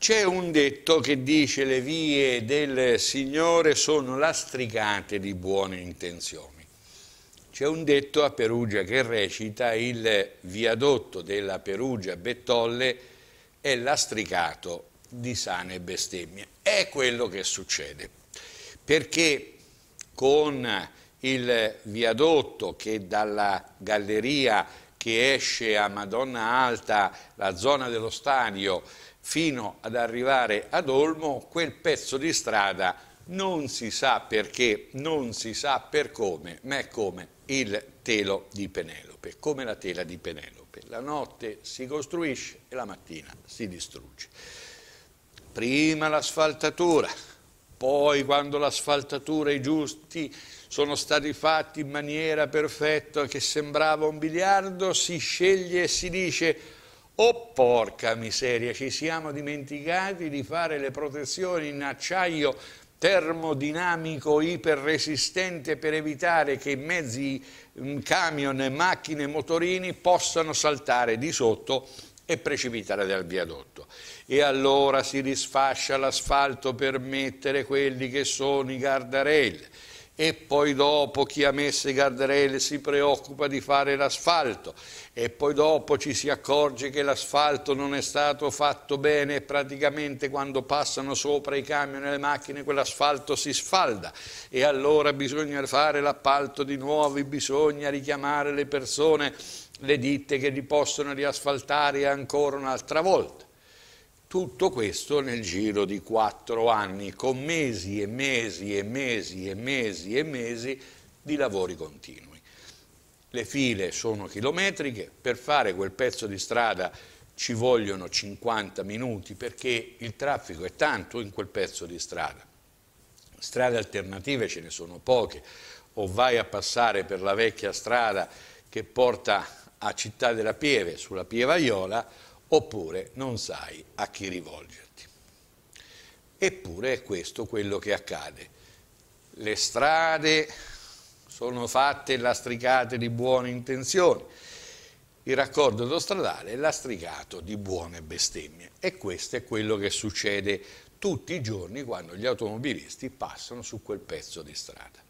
C'è un detto che dice le vie del Signore sono lastricate di buone intenzioni. C'è un detto a Perugia che recita il viadotto della Perugia Bettolle è lastricato di sane bestemmie. È quello che succede, perché con il viadotto che dalla galleria che esce a Madonna Alta, la zona dello stadio, fino ad arrivare ad Olmo, quel pezzo di strada non si sa perché, non si sa per come, ma è come il telo di Penelope, come la tela di Penelope. La notte si costruisce e la mattina si distrugge. Prima l'asfaltatura, poi quando l'asfaltatura e i giusti sono stati fatti in maniera perfetta che sembrava un biliardo, si sceglie e si dice oh porca miseria, ci siamo dimenticati di fare le protezioni in acciaio termodinamico iperresistente per evitare che mezzi, mm, camion, macchine, motorini possano saltare di sotto e precipitare dal viadotto. E allora si risfascia l'asfalto per mettere quelli che sono i guardrail e poi dopo chi ha messo i guardrail si preoccupa di fare l'asfalto e poi dopo ci si accorge che l'asfalto non è stato fatto bene e praticamente quando passano sopra i camion e le macchine quell'asfalto si sfalda e allora bisogna fare l'appalto di nuovi, bisogna richiamare le persone, le ditte che li possono riasfaltare ancora un'altra volta. Tutto questo nel giro di quattro anni, con mesi e mesi e mesi e mesi e mesi di lavori continui. Le file sono chilometriche, per fare quel pezzo di strada ci vogliono 50 minuti perché il traffico è tanto in quel pezzo di strada. Strade alternative ce ne sono poche, o vai a passare per la vecchia strada che porta a Città della Pieve sulla Pievaiola oppure non sai a chi rivolgerti. Eppure è questo quello che accade. Le strade sono fatte lastricate di buone intenzioni, il raccordo autostradale è lastricato di buone bestemmie e questo è quello che succede tutti i giorni quando gli automobilisti passano su quel pezzo di strada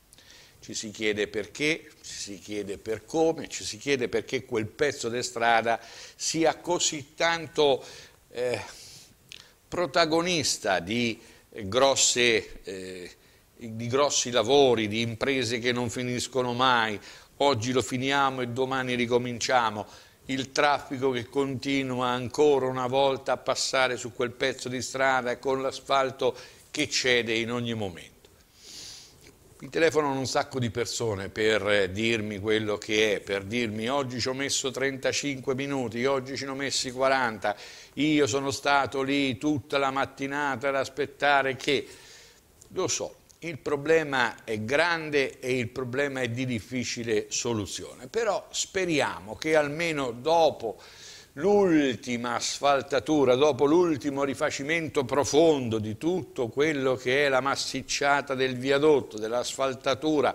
ci si chiede perché, ci si chiede per come, ci si chiede perché quel pezzo di strada sia così tanto eh, protagonista di, grosse, eh, di grossi lavori, di imprese che non finiscono mai, oggi lo finiamo e domani ricominciamo, il traffico che continua ancora una volta a passare su quel pezzo di strada con l'asfalto che cede in ogni momento. Mi telefonano un sacco di persone per eh, dirmi quello che è, per dirmi oggi ci ho messo 35 minuti, oggi ci ho messi 40, io sono stato lì tutta la mattinata ad aspettare che... Lo so, il problema è grande e il problema è di difficile soluzione, però speriamo che almeno dopo l'ultima asfaltatura, dopo l'ultimo rifacimento profondo di tutto quello che è la massicciata del viadotto, dell'asfaltatura,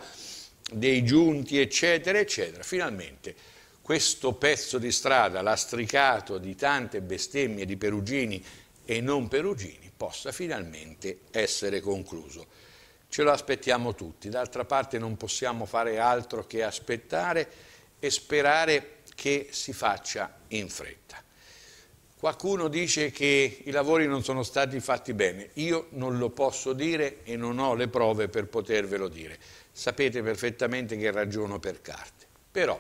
dei giunti, eccetera, eccetera, finalmente questo pezzo di strada lastricato di tante bestemmie di perugini e non perugini possa finalmente essere concluso. Ce lo aspettiamo tutti, d'altra parte non possiamo fare altro che aspettare e sperare che si faccia in fretta. Qualcuno dice che i lavori non sono stati fatti bene, io non lo posso dire e non ho le prove per potervelo dire. Sapete perfettamente che ragiono per carte, però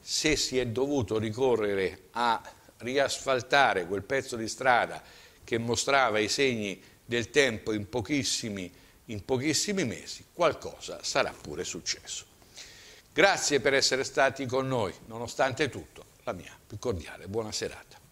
se si è dovuto ricorrere a riasfaltare quel pezzo di strada che mostrava i segni del tempo in pochissimi, in pochissimi mesi, qualcosa sarà pure successo. Grazie per essere stati con noi, nonostante tutto, la mia più cordiale buona serata.